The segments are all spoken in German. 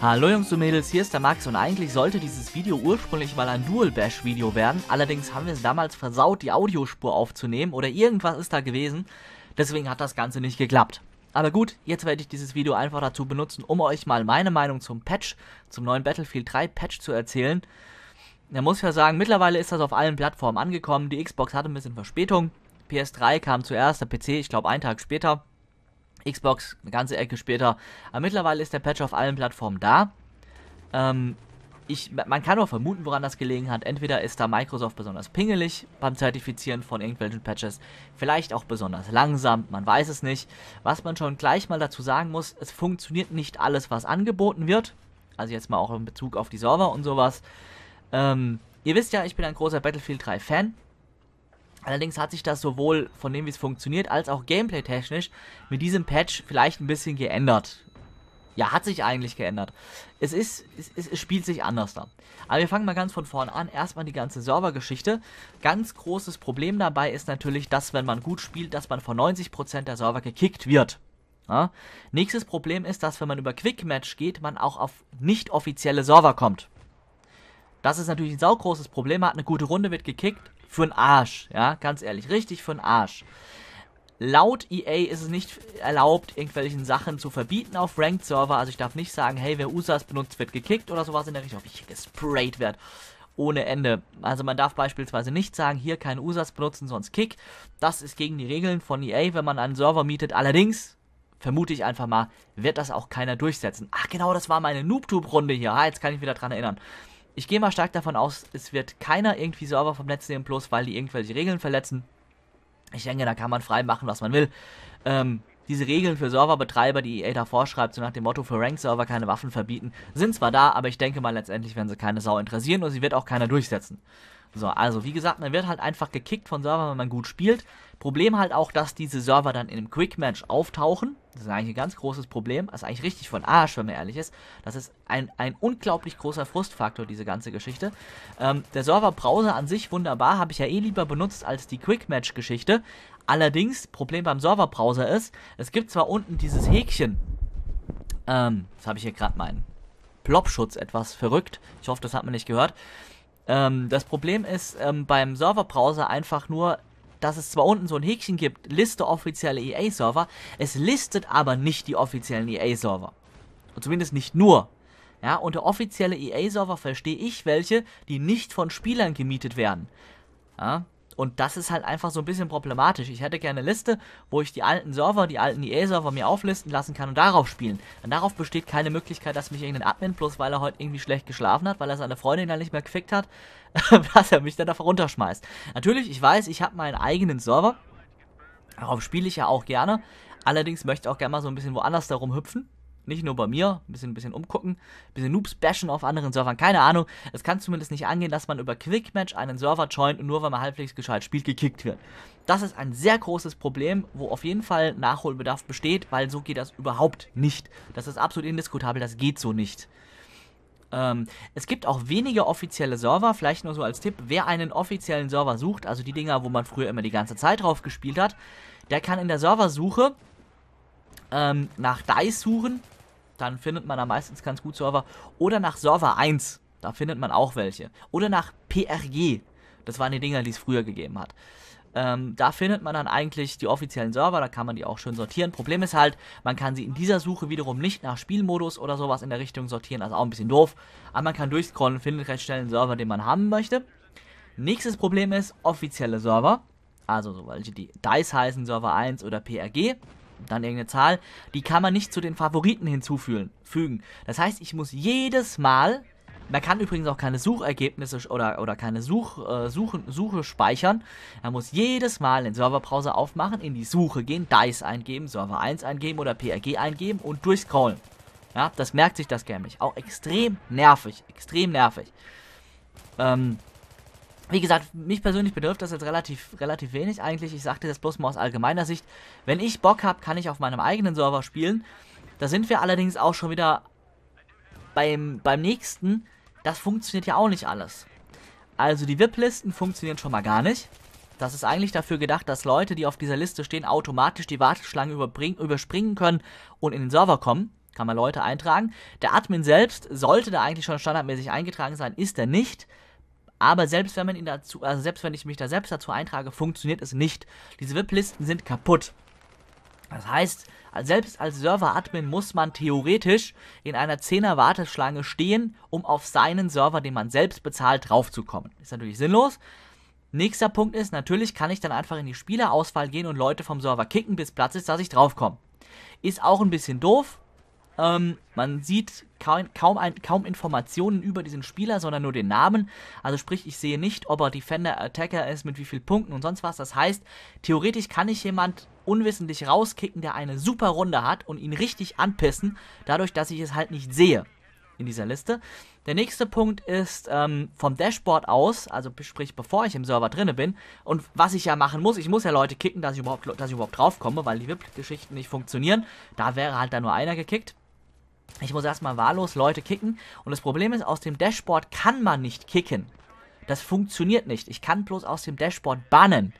Hallo Jungs und Mädels, hier ist der Max und eigentlich sollte dieses Video ursprünglich mal ein Dual Bash Video werden, allerdings haben wir es damals versaut, die Audiospur aufzunehmen oder irgendwas ist da gewesen, deswegen hat das Ganze nicht geklappt. Aber gut, jetzt werde ich dieses Video einfach dazu benutzen, um euch mal meine Meinung zum Patch, zum neuen Battlefield 3 Patch zu erzählen. Da muss ich ja sagen, mittlerweile ist das auf allen Plattformen angekommen, die Xbox hatte ein bisschen Verspätung, PS3 kam zuerst, der PC ich glaube einen Tag später, Xbox eine ganze Ecke später. Aber mittlerweile ist der Patch auf allen Plattformen da. Ähm, ich, man kann nur vermuten, woran das gelegen hat. Entweder ist da Microsoft besonders pingelig beim Zertifizieren von irgendwelchen Patches, vielleicht auch besonders langsam, man weiß es nicht. Was man schon gleich mal dazu sagen muss, es funktioniert nicht alles, was angeboten wird. Also jetzt mal auch in Bezug auf die Server und sowas. Ähm, ihr wisst ja, ich bin ein großer Battlefield 3 Fan. Allerdings hat sich das sowohl von dem, wie es funktioniert, als auch gameplay-technisch mit diesem Patch vielleicht ein bisschen geändert. Ja, hat sich eigentlich geändert. Es ist, es, ist, es spielt sich anders da. Aber wir fangen mal ganz von vorn an. Erstmal die ganze Servergeschichte. Ganz großes Problem dabei ist natürlich, dass wenn man gut spielt, dass man von 90% der Server gekickt wird. Ja? Nächstes Problem ist, dass wenn man über Quick Match geht, man auch auf nicht offizielle Server kommt. Das ist natürlich ein saugroßes Problem. Man hat eine gute Runde, wird gekickt, für den Arsch, ja, ganz ehrlich, richtig für den Arsch. Laut EA ist es nicht erlaubt, irgendwelchen Sachen zu verbieten auf Ranked-Server. Also ich darf nicht sagen, hey, wer USAs benutzt, wird gekickt oder sowas in der Richtung, ob ich gesprayt werde. Ohne Ende. Also man darf beispielsweise nicht sagen, hier keine USAs benutzen, sonst Kick. Das ist gegen die Regeln von EA, wenn man einen Server mietet. Allerdings, vermute ich einfach mal, wird das auch keiner durchsetzen. Ach genau, das war meine Noobtube-Runde hier. Ah, jetzt kann ich wieder dran erinnern. Ich gehe mal stark davon aus, es wird keiner irgendwie Server vom Netz nehmen, bloß weil die irgendwelche Regeln verletzen. Ich denke, da kann man frei machen, was man will. Ähm, diese Regeln für Serverbetreiber, die EA da vorschreibt, so nach dem Motto für Rank-Server keine Waffen verbieten, sind zwar da, aber ich denke mal letztendlich werden sie keine Sau interessieren und sie wird auch keiner durchsetzen. So, also wie gesagt, man wird halt einfach gekickt von Servern, wenn man gut spielt. Problem halt auch, dass diese Server dann in einem Quick Match auftauchen. Das ist eigentlich ein ganz großes Problem. Das ist eigentlich richtig von Arsch, wenn man ehrlich ist. Das ist ein, ein unglaublich großer Frustfaktor, diese ganze Geschichte. Ähm, der Server-Browser an sich wunderbar, habe ich ja eh lieber benutzt als die Quick match geschichte Allerdings, Problem beim Server-Browser ist, es gibt zwar unten dieses Häkchen. Ähm, jetzt habe ich hier gerade meinen Plop-Schutz etwas verrückt. Ich hoffe, das hat man nicht gehört. Ähm, das Problem ist ähm, beim Serverbrowser einfach nur, dass es zwar unten so ein Häkchen gibt, Liste offizielle EA-Server, es listet aber nicht die offiziellen EA-Server. Und zumindest nicht nur. Ja, unter offizielle EA-Server verstehe ich welche, die nicht von Spielern gemietet werden. Ja, und das ist halt einfach so ein bisschen problematisch. Ich hätte gerne eine Liste, wo ich die alten Server, die alten EA-Server mir auflisten lassen kann und darauf spielen. Denn darauf besteht keine Möglichkeit, dass mich irgendein Admin, bloß weil er heute irgendwie schlecht geschlafen hat, weil er seine Freundin dann nicht mehr gefickt hat, dass er mich dann davon runterschmeißt. Natürlich, ich weiß, ich habe meinen eigenen Server. Darauf spiele ich ja auch gerne. Allerdings möchte ich auch gerne mal so ein bisschen woanders darum hüpfen. Nicht nur bei mir, ein bisschen, ein bisschen umgucken, ein bisschen Noobs bashen auf anderen Servern, keine Ahnung. Es kann zumindest nicht angehen, dass man über Quickmatch einen Server joint und nur weil man halbwegs gescheit spielt, gekickt wird. Das ist ein sehr großes Problem, wo auf jeden Fall Nachholbedarf besteht, weil so geht das überhaupt nicht. Das ist absolut indiskutabel, das geht so nicht. Ähm, es gibt auch wenige offizielle Server, vielleicht nur so als Tipp, wer einen offiziellen Server sucht, also die Dinger, wo man früher immer die ganze Zeit drauf gespielt hat, der kann in der Serversuche ähm, nach DICE suchen dann findet man da meistens ganz gut Server. Oder nach Server 1, da findet man auch welche. Oder nach PRG, das waren die Dinger, die es früher gegeben hat. Ähm, da findet man dann eigentlich die offiziellen Server, da kann man die auch schön sortieren. Problem ist halt, man kann sie in dieser Suche wiederum nicht nach Spielmodus oder sowas in der Richtung sortieren, also auch ein bisschen doof. Aber man kann durchscrollen, findet recht schnell einen Server, den man haben möchte. Nächstes Problem ist offizielle Server, also so welche, die DICE heißen, Server 1 oder PRG dann irgendeine Zahl, die kann man nicht zu den Favoriten hinzufügen. Das heißt, ich muss jedes Mal, man kann übrigens auch keine Suchergebnisse oder, oder keine Such, äh, Suche, Suche speichern, man muss jedes Mal den Serverbrowser aufmachen, in die Suche gehen, DICE eingeben, Server 1 eingeben oder PRG eingeben und durchscrollen. Ja, das merkt sich das Game nicht. Auch extrem nervig, extrem nervig. Ähm, wie gesagt, mich persönlich bedürft das jetzt relativ, relativ wenig eigentlich. Ich sagte das bloß mal aus allgemeiner Sicht. Wenn ich Bock habe, kann ich auf meinem eigenen Server spielen. Da sind wir allerdings auch schon wieder beim, beim nächsten. Das funktioniert ja auch nicht alles. Also die VIP-Listen funktionieren schon mal gar nicht. Das ist eigentlich dafür gedacht, dass Leute, die auf dieser Liste stehen, automatisch die Warteschlange überspringen können und in den Server kommen. Kann man Leute eintragen. Der Admin selbst sollte da eigentlich schon standardmäßig eingetragen sein, ist er nicht. Aber selbst wenn man ihn dazu, also selbst wenn ich mich da selbst dazu eintrage, funktioniert es nicht. Diese VIP-Listen sind kaputt. Das heißt, selbst als Server-Admin muss man theoretisch in einer 10er Warteschlange stehen, um auf seinen Server, den man selbst bezahlt, draufzukommen. Ist natürlich sinnlos. Nächster Punkt ist, natürlich kann ich dann einfach in die Spielerauswahl gehen und Leute vom Server kicken, bis Platz ist, dass ich draufkomme. Ist auch ein bisschen doof, ähm, man sieht kaum, kaum, ein, kaum, Informationen über diesen Spieler, sondern nur den Namen. Also sprich, ich sehe nicht, ob er Defender, Attacker ist, mit wie vielen Punkten und sonst was. Das heißt, theoretisch kann ich jemand unwissentlich rauskicken, der eine super Runde hat und ihn richtig anpissen, dadurch, dass ich es halt nicht sehe in dieser Liste. Der nächste Punkt ist ähm, vom Dashboard aus, also sprich bevor ich im Server drinne bin und was ich ja machen muss, ich muss ja Leute kicken, dass ich überhaupt, dass ich überhaupt draufkomme, weil die VIP-Geschichten nicht funktionieren. Da wäre halt dann nur einer gekickt. Ich muss erstmal wahllos Leute kicken. Und das Problem ist, aus dem Dashboard kann man nicht kicken. Das funktioniert nicht. Ich kann bloß aus dem Dashboard bannen.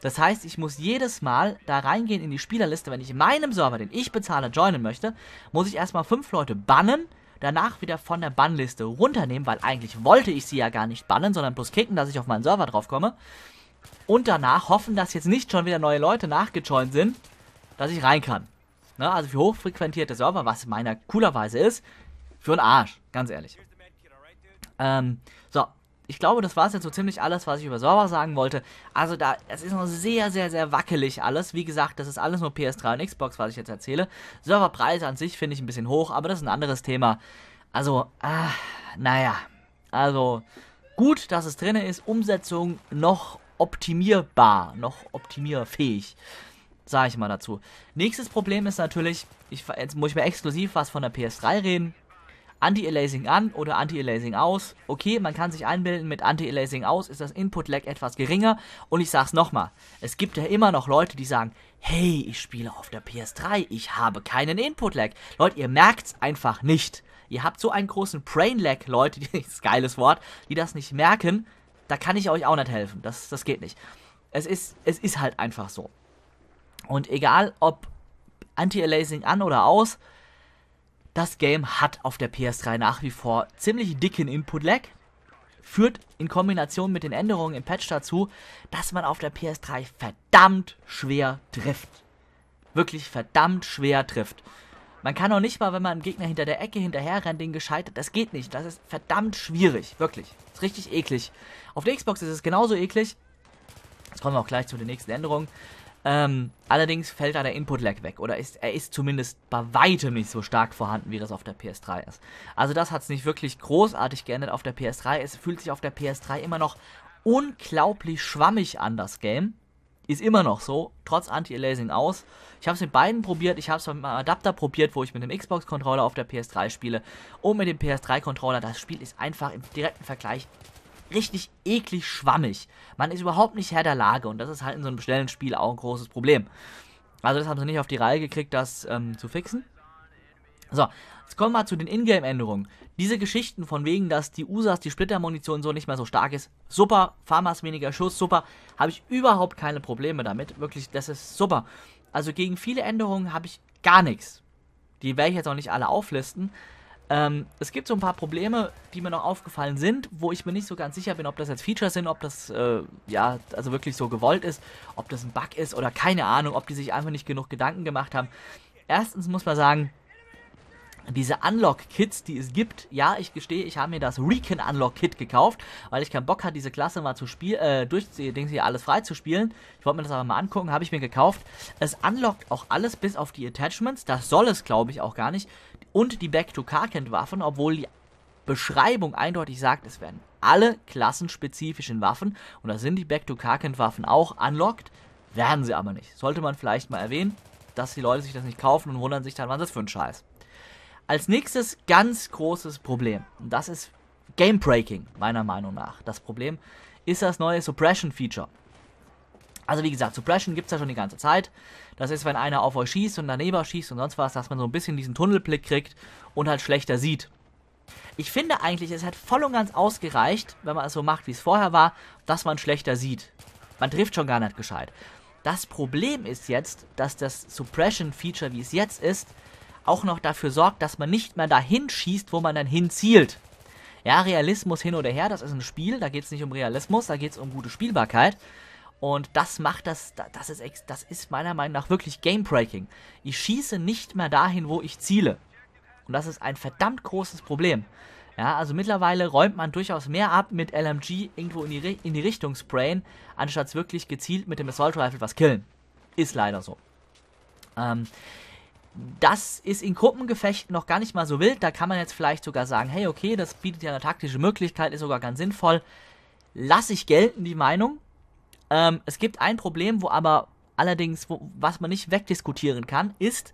Das heißt, ich muss jedes Mal da reingehen in die Spielerliste, wenn ich meinem Server, den ich bezahle, joinen möchte, muss ich erstmal fünf Leute bannen, danach wieder von der Bannliste runternehmen, weil eigentlich wollte ich sie ja gar nicht bannen, sondern bloß kicken, dass ich auf meinen Server draufkomme. Und danach hoffen, dass jetzt nicht schon wieder neue Leute nachgejoint sind, dass ich rein kann. Ne? Also für hochfrequentierte Server, was meiner coolerweise ist, für einen Arsch, ganz ehrlich. Ähm, so, ich glaube, das war es jetzt so ziemlich alles, was ich über Server sagen wollte. Also da, es ist noch sehr, sehr, sehr wackelig alles. Wie gesagt, das ist alles nur PS3 und Xbox, was ich jetzt erzähle. Serverpreise an sich finde ich ein bisschen hoch, aber das ist ein anderes Thema. Also, ah, naja. Also, gut, dass es drin ist. Umsetzung noch optimierbar, noch optimierfähig. Sage ich mal dazu. Nächstes Problem ist natürlich, ich, jetzt muss ich mir exklusiv was von der PS3 reden. Anti-Aliasing an oder Anti-Aliasing aus. Okay, man kann sich einbilden, mit Anti-Aliasing aus ist das Input-Lag etwas geringer. Und ich sag's nochmal, es gibt ja immer noch Leute, die sagen, hey, ich spiele auf der PS3, ich habe keinen Input-Lag. Leute, ihr merkt's einfach nicht. Ihr habt so einen großen Brain-Lag, Leute, die, das geiles Wort, die das nicht merken. Da kann ich euch auch nicht helfen. Das, das geht nicht. Es ist, es ist halt einfach so. Und egal ob Anti-Aliasing an oder aus, das Game hat auf der PS3 nach wie vor ziemlich dicken Input-Lag. Führt in Kombination mit den Änderungen im Patch dazu, dass man auf der PS3 verdammt schwer trifft. Wirklich verdammt schwer trifft. Man kann auch nicht mal, wenn man einem Gegner hinter der Ecke hinterher rennt, den gescheitert. Das geht nicht. Das ist verdammt schwierig. Wirklich. Ist richtig eklig. Auf der Xbox ist es genauso eklig. Jetzt kommen wir auch gleich zu den nächsten Änderungen. Ähm, allerdings fällt da der Input-Lag weg oder ist, er ist zumindest bei weitem nicht so stark vorhanden, wie das auf der PS3 ist. Also das hat es nicht wirklich großartig geändert auf der PS3. Es fühlt sich auf der PS3 immer noch unglaublich schwammig an, das Game. Ist immer noch so, trotz Anti-Aliasing aus. Ich habe es mit beiden probiert. Ich habe es mit meinem Adapter probiert, wo ich mit dem Xbox-Controller auf der PS3 spiele. Und mit dem PS3-Controller. Das Spiel ist einfach im direkten Vergleich richtig eklig schwammig. Man ist überhaupt nicht Herr der Lage und das ist halt in so einem schnellen Spiel auch ein großes Problem. Also das haben sie nicht auf die Reihe gekriegt, das ähm, zu fixen. So, jetzt kommen wir mal zu den Ingame-Änderungen. Diese Geschichten von wegen, dass die Usas, die Splittermunition so nicht mehr so stark ist, super, Farmers weniger Schuss, super, habe ich überhaupt keine Probleme damit. Wirklich, das ist super. Also gegen viele Änderungen habe ich gar nichts. Die werde ich jetzt auch nicht alle auflisten, ähm, es gibt so ein paar Probleme, die mir noch aufgefallen sind, wo ich mir nicht so ganz sicher bin, ob das jetzt Features sind, ob das äh, ja also wirklich so gewollt ist, ob das ein Bug ist oder keine Ahnung, ob die sich einfach nicht genug Gedanken gemacht haben. Erstens muss man sagen, diese Unlock-Kits, die es gibt. Ja, ich gestehe, ich habe mir das Recon Unlock-Kit gekauft, weil ich keinen Bock hatte, diese Klasse mal zu spielen, äh, durch Dings hier alles frei zu spielen. Ich wollte mir das aber mal angucken, habe ich mir gekauft. Es unlockt auch alles bis auf die Attachments, das soll es glaube ich auch gar nicht. Und die Back-to-Carkent-Waffen, obwohl die Beschreibung eindeutig sagt, es werden alle klassenspezifischen Waffen, und da sind die Back-to-Carkent-Waffen auch, unlocked, werden sie aber nicht. Sollte man vielleicht mal erwähnen, dass die Leute sich das nicht kaufen und wundern sich dann, was das für ein Scheiß. Als nächstes ganz großes Problem. Und das ist Game-Breaking, meiner Meinung nach. Das Problem ist das neue Suppression-Feature. Also wie gesagt, Suppression gibt es ja schon die ganze Zeit. Das ist, wenn einer auf euch schießt und daneben schießt und sonst was, dass man so ein bisschen diesen Tunnelblick kriegt und halt schlechter sieht. Ich finde eigentlich, es hat voll und ganz ausgereicht, wenn man es so macht, wie es vorher war, dass man schlechter sieht. Man trifft schon gar nicht gescheit. Das Problem ist jetzt, dass das Suppression-Feature, wie es jetzt ist, auch noch dafür sorgt, dass man nicht mehr dahin schießt, wo man dann hinzielt. Ja, Realismus hin oder her, das ist ein Spiel, da geht es nicht um Realismus, da geht es um gute Spielbarkeit. Und das macht das, das ist, das ist meiner Meinung nach wirklich Game-Breaking. Ich schieße nicht mehr dahin, wo ich ziele. Und das ist ein verdammt großes Problem. Ja, also mittlerweile räumt man durchaus mehr ab mit LMG irgendwo in die, in die Richtung sprayen, anstatt wirklich gezielt mit dem Assault Rifle was killen. Ist leider so. Ähm, das ist in Gruppengefechten noch gar nicht mal so wild. Da kann man jetzt vielleicht sogar sagen, hey, okay, das bietet ja eine taktische Möglichkeit, ist sogar ganz sinnvoll. Lass ich gelten, die Meinung. Ähm, es gibt ein Problem, wo aber allerdings, wo, was man nicht wegdiskutieren kann, ist,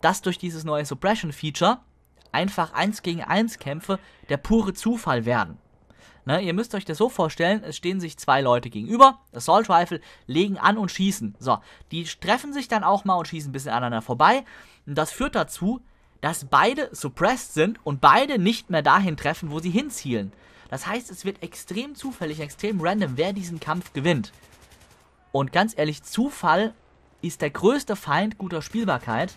dass durch dieses neue Suppression-Feature einfach 1 gegen 1 Kämpfe der pure Zufall werden. Ne? Ihr müsst euch das so vorstellen, es stehen sich zwei Leute gegenüber, Assault Rifle, legen an und schießen. So, die treffen sich dann auch mal und schießen ein bisschen aneinander vorbei. Und das führt dazu, dass beide suppressed sind und beide nicht mehr dahin treffen, wo sie hinzielen. Das heißt, es wird extrem zufällig, extrem random, wer diesen Kampf gewinnt. Und ganz ehrlich, Zufall ist der größte Feind guter Spielbarkeit.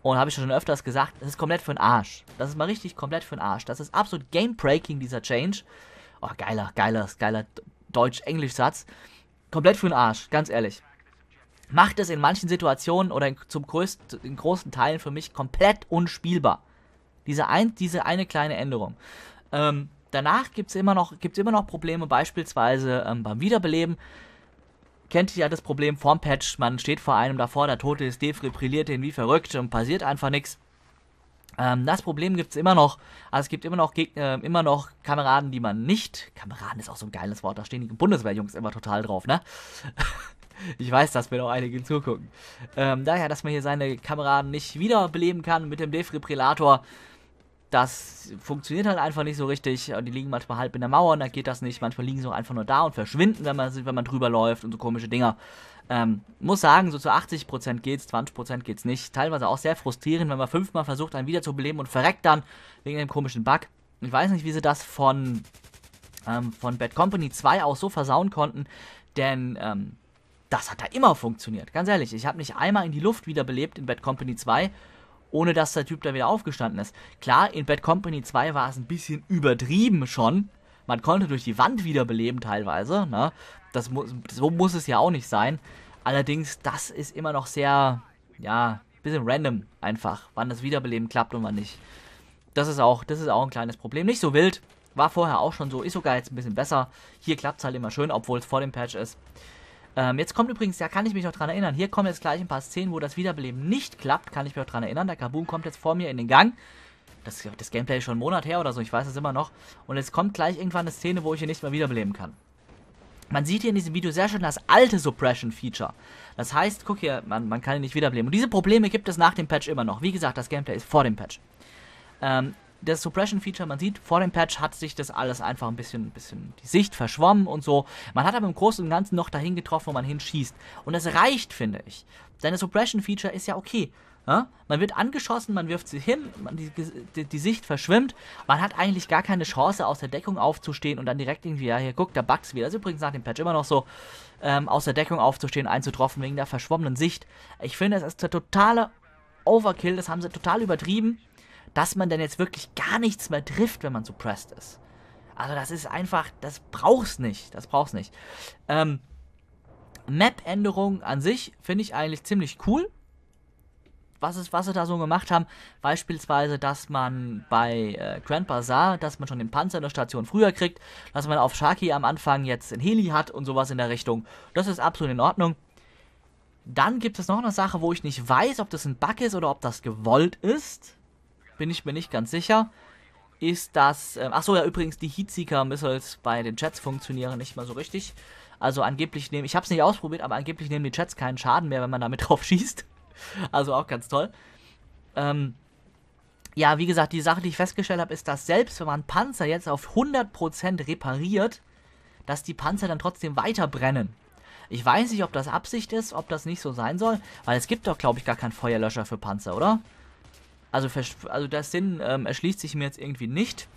Und habe ich schon öfters gesagt, das ist komplett für den Arsch. Das ist mal richtig komplett für den Arsch. Das ist absolut game-breaking, dieser Change. Oh, geiler, geiler, geiler Deutsch-Englisch-Satz. Komplett für den Arsch, ganz ehrlich. Macht es in manchen Situationen oder in, zum größten, in großen Teilen für mich komplett unspielbar. Diese, ein, diese eine kleine Änderung. Ähm, danach gibt es immer, noch, immer noch Probleme, beispielsweise ähm, beim Wiederbeleben. Kennt ihr ja das Problem vorm Patch, man steht vor einem davor, der Tote ist defibrilliert den wie verrückt und passiert einfach nichts. Ähm, das Problem gibt es immer noch. Also es gibt immer noch Gegner, äh, immer noch Kameraden, die man nicht. Kameraden ist auch so ein geiles Wort, da stehen die Bundeswehrjungs immer total drauf, ne? ich weiß, dass mir noch einige zugucken. Ähm, daher, dass man hier seine Kameraden nicht wiederbeleben kann mit dem Defibrillator das funktioniert halt einfach nicht so richtig. Die liegen manchmal halb in der Mauer und dann geht das nicht. Manchmal liegen sie auch einfach nur da und verschwinden, wenn man, wenn man drüber läuft und so komische Dinger. Ähm, muss sagen, so zu 80% geht's, 20% geht's nicht. Teilweise auch sehr frustrierend, wenn man fünfmal versucht, einen wiederzubeleben und verreckt dann wegen dem komischen Bug. Ich weiß nicht, wie sie das von, ähm, von Bad Company 2 auch so versauen konnten, denn ähm, das hat da immer funktioniert. Ganz ehrlich, ich habe nicht einmal in die Luft wiederbelebt in Bad Company 2 ohne dass der Typ da wieder aufgestanden ist. Klar, in Bad Company 2 war es ein bisschen übertrieben schon. Man konnte durch die Wand wiederbeleben teilweise. Ne? Das mu so muss es ja auch nicht sein. Allerdings, das ist immer noch sehr, ja, bisschen random einfach, wann das Wiederbeleben klappt und wann nicht. Das ist auch, das ist auch ein kleines Problem. Nicht so wild, war vorher auch schon so, ist sogar jetzt ein bisschen besser. Hier klappt es halt immer schön, obwohl es vor dem Patch ist. Ähm, jetzt kommt übrigens, da kann ich mich noch dran erinnern, hier kommen jetzt gleich ein paar Szenen, wo das Wiederbeleben nicht klappt, kann ich mich noch dran erinnern. Der Kaboom kommt jetzt vor mir in den Gang. Das, das Gameplay ist schon einen Monat her oder so, ich weiß es immer noch. Und jetzt kommt gleich irgendwann eine Szene, wo ich ihn nicht mehr wiederbeleben kann. Man sieht hier in diesem Video sehr schön das alte Suppression-Feature. Das heißt, guck hier, man, man kann ihn nicht wiederbeleben. Und diese Probleme gibt es nach dem Patch immer noch. Wie gesagt, das Gameplay ist vor dem Patch. Ähm, das Suppression-Feature, man sieht, vor dem Patch hat sich das alles einfach ein bisschen, ein bisschen die Sicht verschwommen und so. Man hat aber im Großen und Ganzen noch dahin getroffen, wo man hinschießt. Und das reicht, finde ich. Denn das Suppression-Feature ist ja okay. Ja? Man wird angeschossen, man wirft sie hin, man, die, die, die, Sicht verschwimmt. Man hat eigentlich gar keine Chance, aus der Deckung aufzustehen und dann direkt irgendwie, ja, hier guckt, da bugs wieder. Das ist übrigens nach dem Patch immer noch so, ähm, aus der Deckung aufzustehen, einzutroffen wegen der verschwommenen Sicht. Ich finde, es ist der totale Overkill, das haben sie total übertrieben dass man dann jetzt wirklich gar nichts mehr trifft, wenn man suppressed ist. Also das ist einfach, das brauchst nicht, das brauchst nicht. Ähm, Map-Änderungen an sich finde ich eigentlich ziemlich cool. Was, ist, was sie da so gemacht haben, beispielsweise, dass man bei äh, Grand Bazaar, dass man schon den Panzer in der Station früher kriegt, dass man auf Sharky am Anfang jetzt ein Heli hat und sowas in der Richtung. Das ist absolut in Ordnung. Dann gibt es noch eine Sache, wo ich nicht weiß, ob das ein Bug ist oder ob das gewollt ist bin ich mir nicht ganz sicher. Ist das. Äh, achso, ja, übrigens, die Heatseeker-Missiles bei den Jets funktionieren nicht mal so richtig. Also angeblich nehmen. Ich habe es nicht ausprobiert, aber angeblich nehmen die Jets keinen Schaden mehr, wenn man damit drauf schießt. Also auch ganz toll. Ähm, ja, wie gesagt, die Sache, die ich festgestellt habe, ist, dass selbst wenn man Panzer jetzt auf 100% repariert, dass die Panzer dann trotzdem weiter brennen. Ich weiß nicht, ob das Absicht ist, ob das nicht so sein soll, weil es gibt doch, glaube ich, gar keinen Feuerlöscher für Panzer, oder? Also, also der Sinn ähm, erschließt sich mir jetzt irgendwie nicht.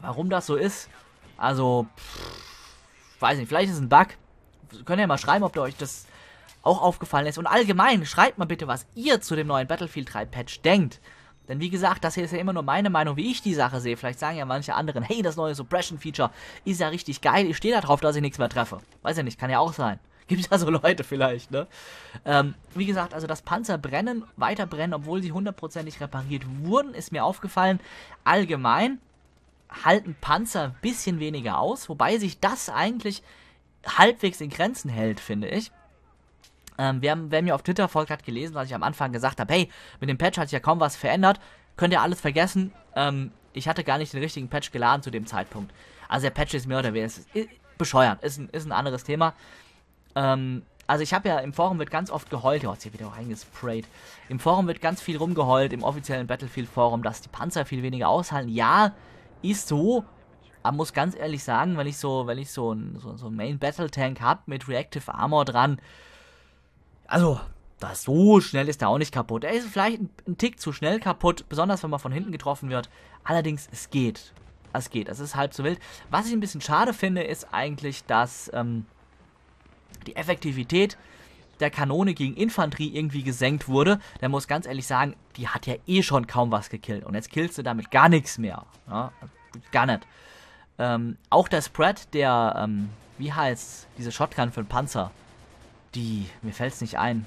Warum das so ist? Also, pff, weiß nicht, vielleicht ist es ein Bug. Könnt ihr mal schreiben, ob euch das auch aufgefallen ist. Und allgemein, schreibt mal bitte, was ihr zu dem neuen Battlefield 3 Patch denkt. Denn wie gesagt, das hier ist ja immer nur meine Meinung, wie ich die Sache sehe. Vielleicht sagen ja manche anderen, hey, das neue Suppression-Feature ist ja richtig geil, ich stehe da drauf, dass ich nichts mehr treffe. Weiß ja nicht, kann ja auch sein. Gibt ja so Leute vielleicht, ne? Ähm, wie gesagt, also das Panzer brennen, weiter brennen, obwohl sie hundertprozentig repariert wurden, ist mir aufgefallen. Allgemein halten Panzer ein bisschen weniger aus, wobei sich das eigentlich halbwegs in Grenzen hält, finde ich. Ähm, wer, wer mir auf Twitter folgt, hat gelesen, dass ich am Anfang gesagt habe, hey, mit dem Patch hat sich ja kaum was verändert, könnt ihr alles vergessen. Ähm, ich hatte gar nicht den richtigen Patch geladen zu dem Zeitpunkt. Also der Patch ist mehr oder weniger äh, bescheuert, ist ein, ist ein anderes Thema. Ähm, also ich habe ja im Forum wird ganz oft geheult, oh, jetzt hier wieder reingesprayt. Im Forum wird ganz viel rumgeheult, im offiziellen Battlefield Forum, dass die Panzer viel weniger aushalten. Ja, ist so. Aber muss ganz ehrlich sagen, wenn ich so, wenn ich so ein, so, so Main Battle Tank habe mit Reactive Armor dran, also das so schnell ist er auch nicht kaputt. Er ist vielleicht ein, ein Tick zu schnell kaputt, besonders wenn man von hinten getroffen wird. Allerdings es geht, es geht. Es ist halb so wild. Was ich ein bisschen schade finde, ist eigentlich, dass ähm, die Effektivität der Kanone gegen Infanterie irgendwie gesenkt wurde, dann muss ganz ehrlich sagen, die hat ja eh schon kaum was gekillt. Und jetzt killst du damit gar nichts mehr. Ja, gar nicht. Ähm, auch der Spread der, ähm, wie heißt diese Shotgun für den Panzer? Die, mir fällt es nicht ein.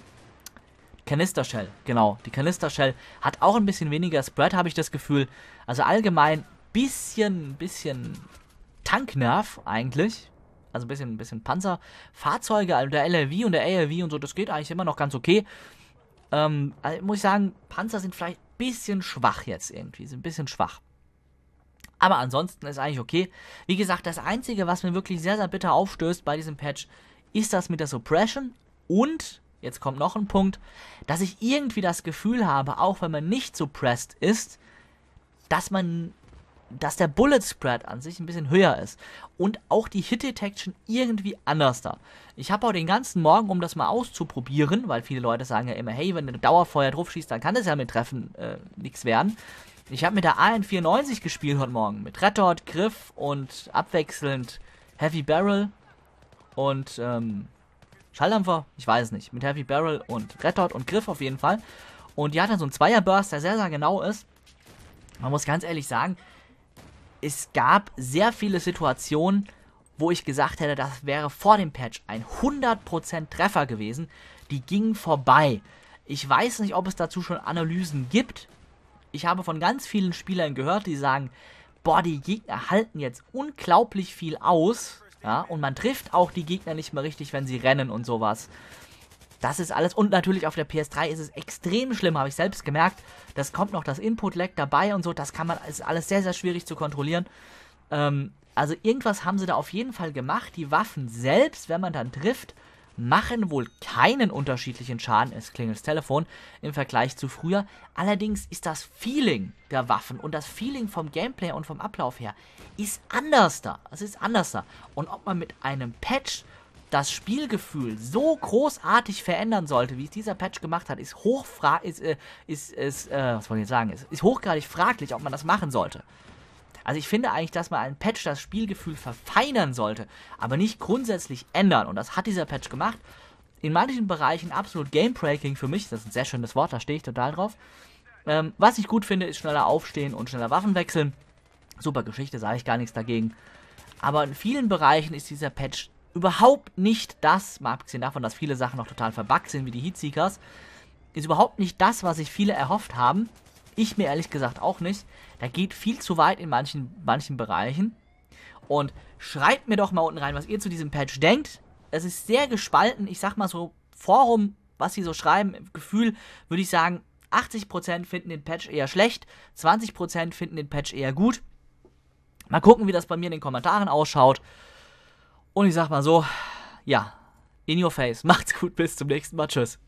Canister Shell, genau. Die Canister Shell hat auch ein bisschen weniger Spread, habe ich das Gefühl. Also allgemein bisschen, bisschen Tanknerv eigentlich also ein bisschen, ein bisschen Panzerfahrzeuge, also der LRV und der ARV und so, das geht eigentlich immer noch ganz okay. Ähm, also muss ich sagen, Panzer sind vielleicht ein bisschen schwach jetzt irgendwie, sind ein bisschen schwach. Aber ansonsten ist eigentlich okay. Wie gesagt, das Einzige, was mir wirklich sehr, sehr bitter aufstößt bei diesem Patch, ist das mit der Suppression und, jetzt kommt noch ein Punkt, dass ich irgendwie das Gefühl habe, auch wenn man nicht suppressed ist, dass man dass der Bullet Spread an sich ein bisschen höher ist und auch die Hit Detection irgendwie anders da. Ich habe auch den ganzen Morgen, um das mal auszuprobieren, weil viele Leute sagen ja immer, hey, wenn du Dauerfeuer drauf schießt, dann kann das ja mit Treffen äh, nichts werden. Ich habe mit der AN94 gespielt heute Morgen, mit Retort, Griff und abwechselnd Heavy Barrel und ähm, Schalldampfer, ich weiß es nicht, mit Heavy Barrel und Retort und Griff auf jeden Fall. Und die hat dann so einen Zweierburst, der sehr, sehr genau ist. Man muss ganz ehrlich sagen, es gab sehr viele Situationen, wo ich gesagt hätte, das wäre vor dem Patch ein 100% Treffer gewesen. Die gingen vorbei. Ich weiß nicht, ob es dazu schon Analysen gibt. Ich habe von ganz vielen Spielern gehört, die sagen, boah, die Gegner halten jetzt unglaublich viel aus. Ja, und man trifft auch die Gegner nicht mehr richtig, wenn sie rennen und sowas. Das ist alles. Und natürlich auf der PS3 ist es extrem schlimm, habe ich selbst gemerkt. Das kommt noch das Input-Lag dabei und so. Das kann man, ist alles sehr, sehr schwierig zu kontrollieren. Ähm, also irgendwas haben sie da auf jeden Fall gemacht. Die Waffen selbst, wenn man dann trifft, machen wohl keinen unterschiedlichen Schaden, es klingelt das Telefon, im Vergleich zu früher. Allerdings ist das Feeling der Waffen und das Feeling vom Gameplay und vom Ablauf her ist anders da. Es ist anders da. Und ob man mit einem Patch das Spielgefühl so großartig verändern sollte, wie es dieser Patch gemacht hat, ist hochfra ist, äh, ist, ist äh, was wollte ich sagen, ist, ist hochgradig fraglich, ob man das machen sollte. Also ich finde eigentlich, dass man einen Patch das Spielgefühl verfeinern sollte, aber nicht grundsätzlich ändern. Und das hat dieser Patch gemacht. In manchen Bereichen absolut game-breaking für mich. Das ist ein sehr schönes Wort, da stehe ich total drauf. Ähm, was ich gut finde, ist schneller aufstehen und schneller Waffen wechseln. Super Geschichte, sage ich gar nichts dagegen. Aber in vielen Bereichen ist dieser Patch überhaupt nicht das, mal abgesehen davon, dass viele Sachen noch total verbuggt sind, wie die Heatseekers, ist überhaupt nicht das, was sich viele erhofft haben. Ich mir ehrlich gesagt auch nicht. Da geht viel zu weit in manchen, manchen Bereichen. Und schreibt mir doch mal unten rein, was ihr zu diesem Patch denkt. Es ist sehr gespalten. Ich sag mal so, Forum, was sie so schreiben, im Gefühl würde ich sagen, 80% finden den Patch eher schlecht, 20% finden den Patch eher gut. Mal gucken, wie das bei mir in den Kommentaren ausschaut. Und ich sag mal so, ja, in your face. Macht's gut, bis zum nächsten Mal. Tschüss.